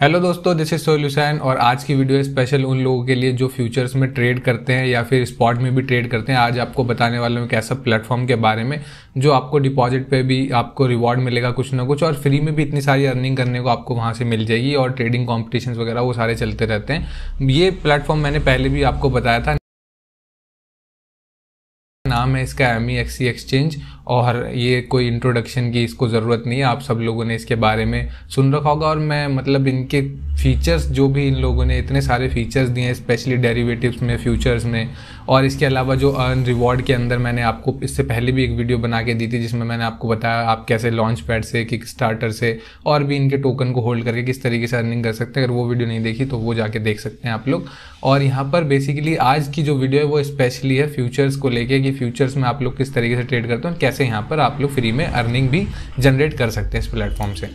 hello दोस्तों this is solution और आज की वीडियो स्पेशल उन लोगों के लिए जो फ्यूचर्स में ट्रेड करते हैं या फिर स्पॉट में भी ट्रेड करते हैं आज आपको बताने वाला हूँ कैसा ऐसा प्लेटफॉर्म के बारे में जो आपको डिपॉजिट पे भी आपको रिवॉर्ड मिलेगा कुछ ना कुछ और फ्री में भी इतनी सारी अर्निंग करने को आपको वहाँ से मिल जाएगी और ट्रेडिंग कॉम्पिटिशन वगैरह वो सारे चलते रहते हैं ये प्लेटफॉर्म मैंने पहले भी आपको बताया था नाम है इसका एम एक्सी एक्सचेंज और ये कोई इंट्रोडक्शन की इसको ज़रूरत नहीं है आप सब लोगों ने इसके बारे में सुन रखा होगा और मैं मतलब इनके फीचर्स जो भी इन लोगों ने इतने सारे फीचर्स दिए हैं स्पेशली डेरिवेटिव्स में फ्यूचर्स में और इसके अलावा जो अर्न रिवॉर्ड के अंदर मैंने आपको इससे पहले भी एक वीडियो बना के दी थी जिसमें मैंने आपको बताया आप कैसे लॉन्च पैड से किक स्टार्टर से और भी इनके टोकन को होल्ड करके किस तरीके से अर्निंग कर सकते हैं अगर वो वीडियो नहीं देखी तो वो जाके देख सकते हैं आप लोग और यहाँ पर बेसिकली आज की जो वीडियो है वो स्पेशली है फ्यूचर्स को लेके कि फ्यूचर्स में आप लोग किस तरीके से ट्रेड करते हैं और कैसे यहाँ पर आप लोग फ्री में अर्निंग भी जनरेट कर सकते हैं इस प्लेटफॉर्म से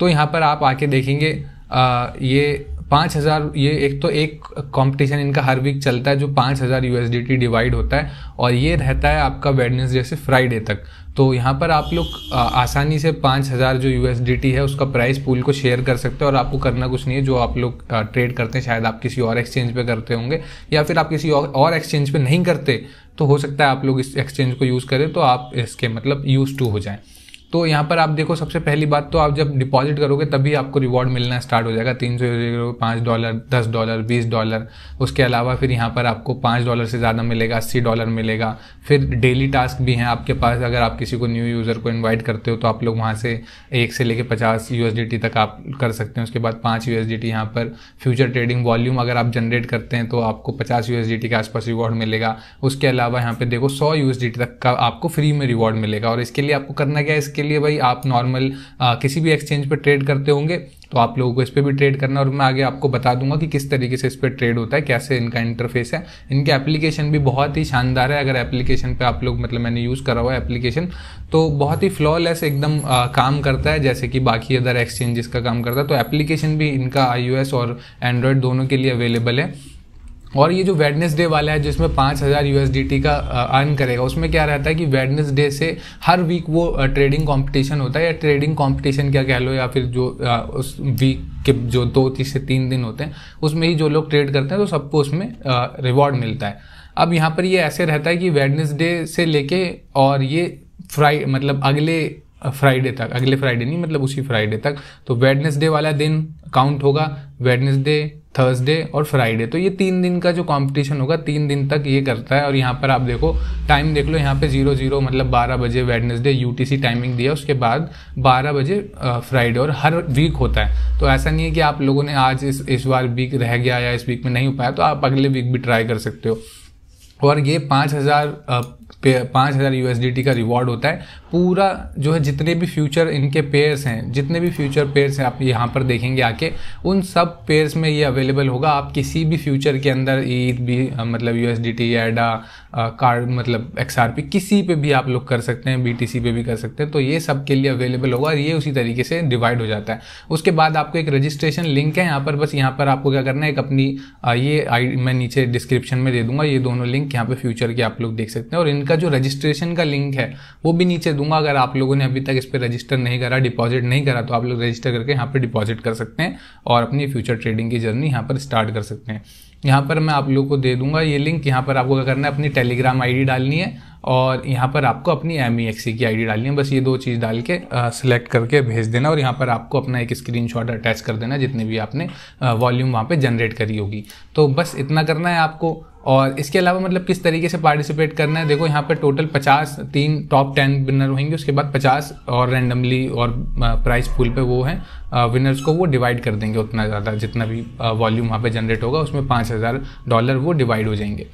तो यहाँ पर आप आके देखेंगे आ, ये पाँच हज़ार ये एक तो एक कंपटीशन इनका हर वीक चलता है जो पाँच हज़ार यू डिवाइड होता है और ये रहता है आपका वेडनेसडे से फ्राइडे तक तो यहाँ पर आप लोग आसानी से पाँच हज़ार जो यू है उसका प्राइस पूल को शेयर कर सकते हैं और आपको करना कुछ नहीं है जो आप लोग ट्रेड करते हैं शायद आप किसी और एक्सचेंज पे करते होंगे या फिर आप किसी और एक्सचेंज पे नहीं करते तो हो सकता है आप लोग इस एक्सचेंज को यूज़ करें तो आप इसके मतलब यूज़ टू हो जाएँ तो यहाँ पर आप देखो सबसे पहली बात तो आप जब डिपॉजिट करोगे तभी आपको रिवॉर्ड मिलना स्टार्ट हो जाएगा तीन सौ पाँच डॉलर दस डॉलर बीस डॉलर उसके अलावा फिर यहाँ पर आपको पाँच डॉलर से ज़्यादा मिलेगा अस्सी डॉलर मिलेगा फिर डेली टास्क भी हैं आपके पास अगर आप किसी को न्यू यूज़र को इन्वाइट करते हो तो आप लोग वहाँ से एक से लेकर पचास यू तक आप कर सकते हैं उसके बाद पाँच यू यहाँ पर फ्यूचर ट्रेडिंग वॉल्यूम अगर आप जनरेट करते हैं तो आपको पचास यू के आसपास रिवॉर्ड मिलेगा उसके अलावा यहाँ पर देखो सौ यू तक का आपको फ्री में रिवॉर्ड मिलेगा और इसके लिए आपको करना क्या है इसके लिए भाई आप नॉर्मल किसी भी एक्सचेंज पर ट्रेड करते होंगे तो आप लोगों को इस पर भी ट्रेड करना और मैं आगे आपको बता दूंगा कि किस तरीके से इस पर ट्रेड होता है कैसे इनका इंटरफेस है इनके एप्लीकेशन भी बहुत ही शानदार है अगर एप्लीकेशन पे आप लोग मतलब मैंने यूज़ करा हुआ है एप्लीकेशन तो बहुत ही फ्लॉलेस एकदम आ, काम करता है जैसे कि बाकी अदर एक्सचेंजेस का काम करता है तो एप्लीकेशन भी इनका आई और एंड्रॉयड दोनों के लिए अवेलेबल है और ये जो वेडनेसडे वाला है जिसमें पाँच हज़ार यू का अर्न करेगा उसमें क्या रहता है कि वेडनेसडे से हर वीक वो ट्रेडिंग कंपटीशन होता है या ट्रेडिंग कंपटीशन क्या कह लो या फिर जो उस वीक के जो दो तीन से तीन दिन होते हैं उसमें ही जो लोग ट्रेड करते हैं तो सबको उसमें रिवॉर्ड मिलता है अब यहाँ पर ये ऐसे रहता है कि वेडनेसडे से लेके और ये फ्राई मतलब अगले फ्राइडे तक अगले फ्राइडे नहीं मतलब उसी फ्राइडे तक तो वेडनेसडे वाला दिन काउंट होगा वेडनेसडे थर्सडे और फ्राइडे तो ये तीन दिन का जो कंपटीशन होगा तीन दिन तक ये करता है और यहाँ पर आप देखो टाइम देख लो यहाँ पे जीरो जीरो मतलब बारह बजे वेडनेसडे यूटीसी टाइमिंग दिया उसके बाद बारह बजे फ्राइडे और हर वीक होता है तो ऐसा नहीं है कि आप लोगों ने आज इस इस बार वीक रह गया या इस वीक में नहीं हो पाया तो आप अगले वीक भी ट्राई कर सकते हो और ये पाँच हज़ार पाँच हज़ार यू का रिवॉर्ड होता है पूरा जो है जितने भी फ्यूचर इनके पेयर्स हैं जितने भी फ्यूचर पेयर्स हैं आप यहाँ पर देखेंगे आके उन सब पेयर्स में ये अवेलेबल होगा आप किसी भी फ्यूचर के अंदर ईद भी मतलब U S D T ADA card मतलब एक्स आर पी किसी पे भी आप लोग कर सकते हैं बी टी सी पे भी कर सकते हैं तो ये सब के लिए अवेलेबल होगा और ये उसी तरीके से डिवाइड हो जाता है उसके बाद आपको एक रजिस्ट्रेशन लिंक है यहाँ पर बस यहाँ पर आपको क्या करना है एक अपनी ये आई मैं नीचे डिस्क्रिप्शन में दे दूंगा ये दोनों लिंक यहाँ पर फ्यूचर के आप लोग देख सकते हैं और इनका जो रजिस्ट्रेशन का लिंक है वो भी नीचे दूंगा अगर आप लोगों ने अभी तक इस पर रजिस्टर नहीं करा डिपॉजिट नहीं करा तो आप लोग रजिस्टर करके यहाँ पर डिपॉजिट कर सकते हैं और अपनी फ्यूचर ट्रेडिंग की जर्नी यहाँ पर स्टार्ट कर सकते हैं यहाँ पर मैं आप लोगों को दे दूंगा ये लिंक यहाँ पर आपको क्या करना है अपनी टेलीग्राम आईडी डालनी है और यहाँ पर आपको अपनी एम ई e e की आईडी डालनी है बस ये दो चीज़ डाल के सिलेक्ट करके भेज देना और यहाँ पर आपको अपना एक स्क्रीन शॉट अटैच कर देना जितनी भी आपने वॉल्यूम वहाँ पर जनरेट करी होगी तो बस इतना करना है आपको और इसके अलावा मतलब किस तरीके से पार्टिसिपेट करना है देखो यहाँ पर टोटल पचास तीन टॉप टेन विनर होंगे उसके बाद पचास और रैंडमली और प्राइस पूल पे वो हैं विनर्स को वो डिवाइड कर देंगे उतना ज़्यादा जितना भी वॉल्यूम वहाँ पे जनरेट होगा उसमें पाँच हज़ार डॉलर वो डिवाइड हो जाएंगे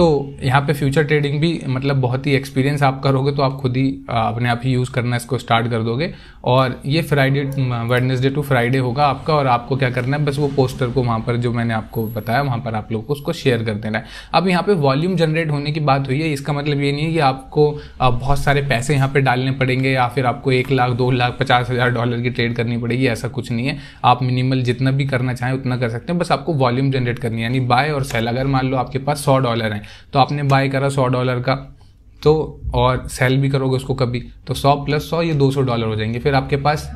तो यहाँ पे फ्यूचर ट्रेडिंग भी मतलब बहुत ही एक्सपीरियंस आप करोगे तो आप खुद ही अपने आप ही यूज़ करना इसको स्टार्ट कर दोगे और ये फ्राइडे वेडनेसडे टू फ्राइडे होगा आपका और आपको क्या करना है बस वो पोस्टर को वहाँ पर जो मैंने आपको बताया वहाँ पर आप लोग को उसको शेयर कर देना है अब यहाँ पर वॉल्यूम जनरेट होने की बात हुई है इसका मतलब ये नहीं है कि आपको बहुत सारे पैसे यहाँ पर डालने पड़ेंगे या फिर आपको एक लाख दो लाख पचास हज़ार डॉलर की ट्रेड करनी पड़ेगी ऐसा कुछ नहीं है आप मिनिमल जितना भी करना चाहें उतना कर सकते हैं बस आपको वॉल्यूम जनरेट करनी है यानी बाय और सेल अगर मान लो आपके पास सौ डॉलर हैं तो आपने बाय करा सौ डॉलर का तो और सेल भी करोगे उसको कभी तो सौ प्लस सौ ये दो सौ डॉलर हो जाएंगे फिर आपके पास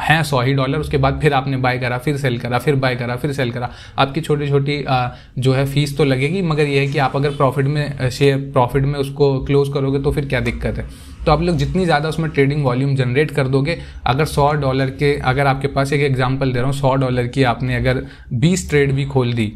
हैं सौ ही डॉलर उसके बाद फिर आपने बाय करा फिर सेल करा फिर बाय करा फिर सेल करा आपकी छोटी छोटी जो है फीस तो लगेगी मगर यह है कि आप अगर प्रॉफिट में शेयर प्रॉफिट में उसको क्लोज करोगे तो फिर क्या दिक्कत है तो आप लोग जितनी ज़्यादा उसमें ट्रेडिंग वॉल्यूम जनरेट कर दोगे अगर सौ डॉलर के अगर आपके पास एक एग्जाम्पल दे रहा हूँ सौ डॉलर की आपने अगर बीस ट्रेड भी खोल दी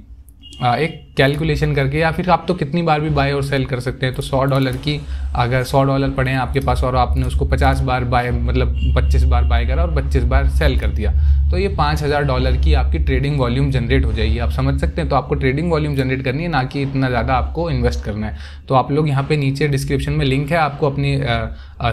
एक कैलकुलेशन करके या फिर आप तो कितनी बार भी बाय और सेल कर सकते हैं तो सौ डॉलर की अगर सौ डॉलर पड़े हैं आपके पास और आपने उसको पचास बार बाय मतलब पच्चीस बार बाय करा और पच्चीस बार सेल कर दिया तो ये पाँच हज़ार डॉलर की आपकी ट्रेडिंग वॉल्यूम जनरेट हो जाएगी आप समझ सकते हैं तो आपको ट्रेडिंग वॉल्यूम जनरेट करनी है ना कि इतना ज़्यादा आपको इन्वेस्ट करना है तो आप लोग यहाँ पे नीचे डिस्क्रिप्शन में लिंक है आपको अपनी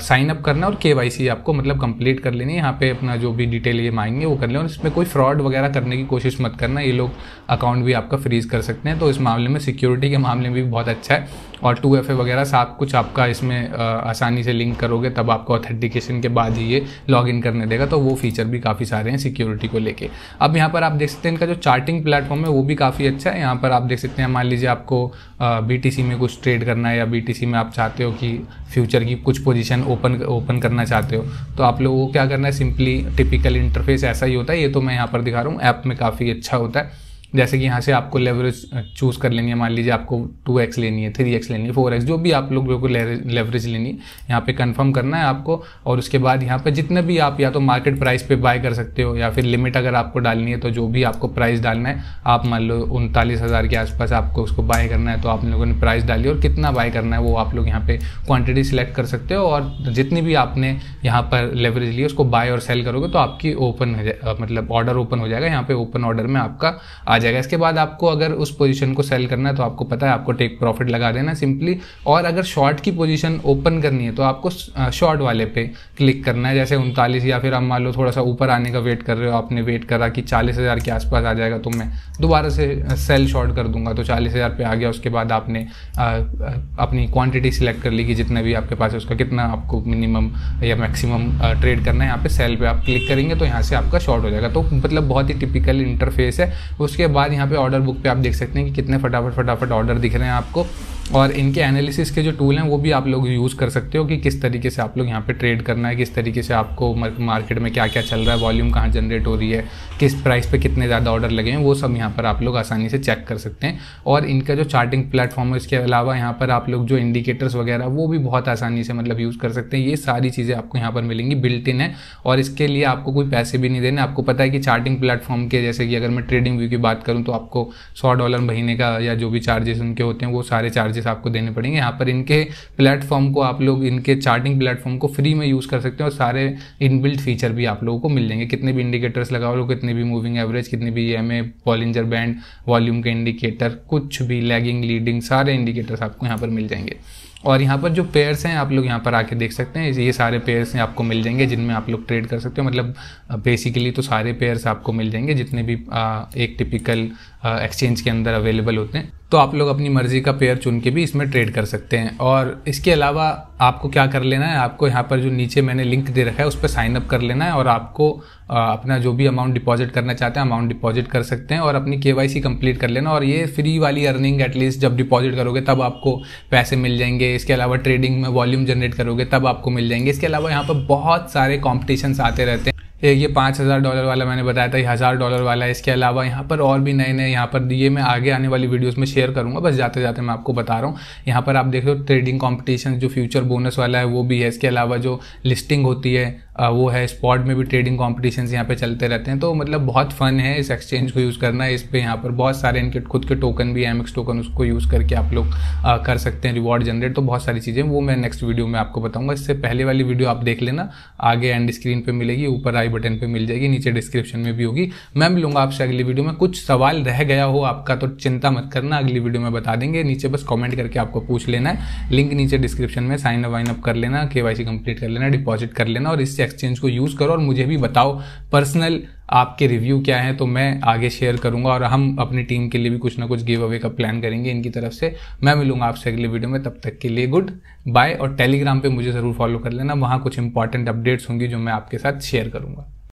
साइन अप करना और के आपको मतलब कंप्लीट कर लेनी है यहाँ पे अपना जो भी डिटेल ये मांगेंगे वो कर लें और इसमें कोई फ्रॉड वगैरह करने की कोशिश मत करना ये लोग अकाउंट भी आपका फ्रीज कर सकते हैं तो इस मामले में सिक्योरिटी के मामले में भी बहुत अच्छा है और टू एफ वगैरह सब कुछ आपका इसमें आसानी से लिंक करोगे तब आपको ऑथेंटिकेशन के बाद ही ये लॉग इन करने देगा तो वो फीचर भी काफ़ी सारे हैं सिक्योरिटी को लेके अब यहाँ पर आप देख सकते हैं इनका जो चार्टिंग प्लेटफॉर्म है वो भी काफ़ी अच्छा है यहाँ पर आप देख सकते हैं मान लीजिए आपको बी में कुछ ट्रेड करना है या बी में आप चाहते हो कि फ्यूचर की कुछ पोजिशन ओपन ओपन करना चाहते हो तो आप लोगों को क्या करना है सिंपली टिपिकल इंटरफेस ऐसा ही होता है ये तो मैं यहाँ पर दिखा रहा हूँ ऐप में काफ़ी अच्छा होता है जैसे कि यहाँ से आपको लेवरेज चूज़ कर लेनी है मान लीजिए आपको टू एक्स लेनी है थ्री एक्स लेनी है फोर एक्स जो भी आप लोग जो को लेवरेज लेनी है यहाँ पे कंफर्म करना है आपको और उसके बाद यहाँ पे जितने भी आप या तो मार्केट प्राइस पे बाय कर सकते हो या फिर लिमिट अगर आपको डालनी है तो जो भी आपको प्राइस डालना है आप मान लो उनतालीस हज़ार के आसपास आपको उसको बाय करना है तो आप लोगों ने प्राइस डाली और कितना बाय करना है वो आप लोग यहाँ पर क्वान्टिटी सिलेक्ट कर सकते हो और जितनी भी आपने यहाँ पर लेवरेज ली उसको बाय और सेल करोगे तो आपकी ओपन मतलब ऑर्डर ओपन हो जाएगा यहाँ पर ओपन ऑर्डर में आपका आ आ जाएगा इसके बाद आपको अगर उस पोजीशन को सेल करना है तो आपको पता है आपको टेक प्रॉफिट लगा देना सिंपली और अगर शॉर्ट की पोजीशन ओपन करनी है तो आपको शॉर्ट वाले पे क्लिक करना है जैसे उनतालीस या फिर आप मान लो थोड़ा सा ऊपर आने का वेट कर रहे हो आपने वेट करा कि चालीस हज़ार के आसपास आ जाएगा तो मैं दोबारा से सेल शॉर्ट कर दूंगा तो चालीस हज़ार पे आ गया उसके बाद आपने आ, अपनी क्वांटिटी सिलेक्ट कर ली कि जितना भी आपके पास है उसका कितना आपको मिनिमम या मैक्सिमम ट्रेड करना है यहाँ पे सेल पे आप क्लिक करेंगे तो यहाँ से आपका शॉर्ट हो जाएगा तो मतलब बहुत ही टिपिकल इंटरफेस है उसके बाद यहाँ पे ऑर्डर बुक पे आप देख सकते हैं कि कितने फटाफट फटाफट ऑर्डर दिख रहे हैं आपको और इनके एनालिसिस के जो टूल हैं वो भी आप लोग यूज़ कर सकते हो कि किस तरीके से आप लोग यहाँ पे ट्रेड करना है किस तरीके से आपको मार्केट में क्या क्या चल रहा है वॉल्यूम कहाँ जनरेट हो रही है किस प्राइस पे कितने ज़्यादा ऑर्डर लगे हैं वो सब यहाँ पर आप लोग आसानी से चेक कर सकते हैं और इनका जो चार्टिंग प्लेटफॉर्म है इसके अलावा यहाँ पर आप लोग जो इंडिकेटर्स वगैरह वो भी बहुत आसानी से मतलब यूज़ कर सकते हैं ये सारी चीज़ें आपको यहाँ पर मिलेंगी बिल्ट इन है और इसके लिए आपको कोई पैसे भी नहीं देने आपको पता है कि चार्टिंग प्लेटफॉर्म के जैसे कि अगर मैं ट्रेडिंग व्यू की बात करूँ तो आपको सौ डॉलर महीने का या जो भी चार्जेस उनके होते हैं वो सारे चार्जेस चार्जेस आपको देने पड़ेंगे यहाँ पर इनके प्लेटफॉर्म को आप लोग इनके चार्टिंग प्लेटफॉर्म को फ्री में यूज़ कर सकते हैं और सारे इनबिल्ट फीचर भी आप लोगों को मिल जाएंगे कितने भी इंडिकेटर्स लगा लो कितने भी मूविंग एवरेज कितने भी M A Bollinger band volume के इंडिकेटर कुछ भी लैगिंग लीडिंग सारे इंडिकेटर्स आपको यहाँ पर मिल जाएंगे और यहाँ पर जो पेयर्स हैं आप लोग यहाँ पर आके देख सकते हैं ये सारे पेयर्स हैं आपको मिल जाएंगे जिनमें आप लोग ट्रेड कर सकते हो मतलब बेसिकली तो सारे पेयर्स आपको मिल जाएंगे जितने भी आ, एक टिपिकल एक्सचेंज के अंदर अवेलेबल होते हैं तो आप लोग अपनी मर्ज़ी का पेयर चुन के भी इसमें ट्रेड कर सकते हैं और इसके अलावा आपको क्या कर लेना है आपको यहाँ पर जो नीचे मैंने लिंक दे रखा है उस पर साइन अप कर लेना है और आपको अपना जो भी अमाउंट डिपॉजिट करना चाहते हैं अमाउंट डिपॉजिट कर सकते हैं और अपनी के वाई कंप्लीट कर लेना और ये फ्री वाली अर्निंग एटलीस्ट जब डिपॉजिट करोगे तब आपको पैसे मिल जाएंगे इसके अलावा ट्रेडिंग में वॉल्यूम जनरेट करोगे तब आपको मिल जाएंगे इसके अलावा यहाँ पर बहुत सारे कॉम्पिटिशन्स आते रहते हैं ये पाँच हज़ार डॉलर वाला मैंने बताया था ये हज़ार डॉलर वाला है इसके अलावा यहाँ पर और भी नए नए यहाँ पर ये मैं आगे आने वाली वीडियोस में शेयर करूँगा बस जाते जाते मैं आपको बता रहा हूँ यहाँ पर आप देख लो ट्रेडिंग कॉम्पिटिशन जो फ्यूचर बोनस वाला है वो भी है इसके अलावा जो लिस्टिंग होती है वो है स्पॉट में भी ट्रेडिंग कॉम्पिटिशन यहाँ पे चलते रहते हैं तो मतलब बहुत फन है इस एक्सचेंज को यूज़ करना इस पर यहाँ पर बहुत सारे इनके खुद के टोकन भी एम टोकन उसको यूज़ करके आप लोग कर सकते हैं रिवॉर्ड जनरेट तो बहुत सारी चीज़ें वो मैं नेक्स्ट वीडियो में आपको बताऊँगा इससे पहले वाली वीडियो आप देख लेना आगे एंड स्क्रीन पर मिलेगी ऊपर आई बटन पर मिल जाएगी नीचे डिस्क्रिप्शन में भी होगी मैं मिलूंगा आपसे अगली वीडियो में कुछ सवाल रह गया हो आपका तो चिंता मत करना अगली वीडियो में बता देंगे नीचे बस कॉमेंट करके आपको पूछ लेना है लिंक नीचे डिस्क्रिप्शन में साइन अप वाइन अप कर लेना के कंप्लीट कर लेना डिपॉजिट कर लेना और इससे एक्सचेंज को यूज़ करो और मुझे भी बताओ पर्सनल आपके रिव्यू क्या है तो मैं आगे शेयर करूंगा और हम अपनी टीम के लिए भी कुछ ना कुछ गिव अवे का प्लान करेंगे इनकी तरफ से मैं मिलूंगा आपसे अगले वीडियो में तब तक के लिए गुड बाय और टेलीग्राम पे मुझे ज़रूर फॉलो कर लेना वहाँ कुछ इंपॉर्टेंट अपडेट्स होंगी जो मैं आपके साथ शेयर करूंगा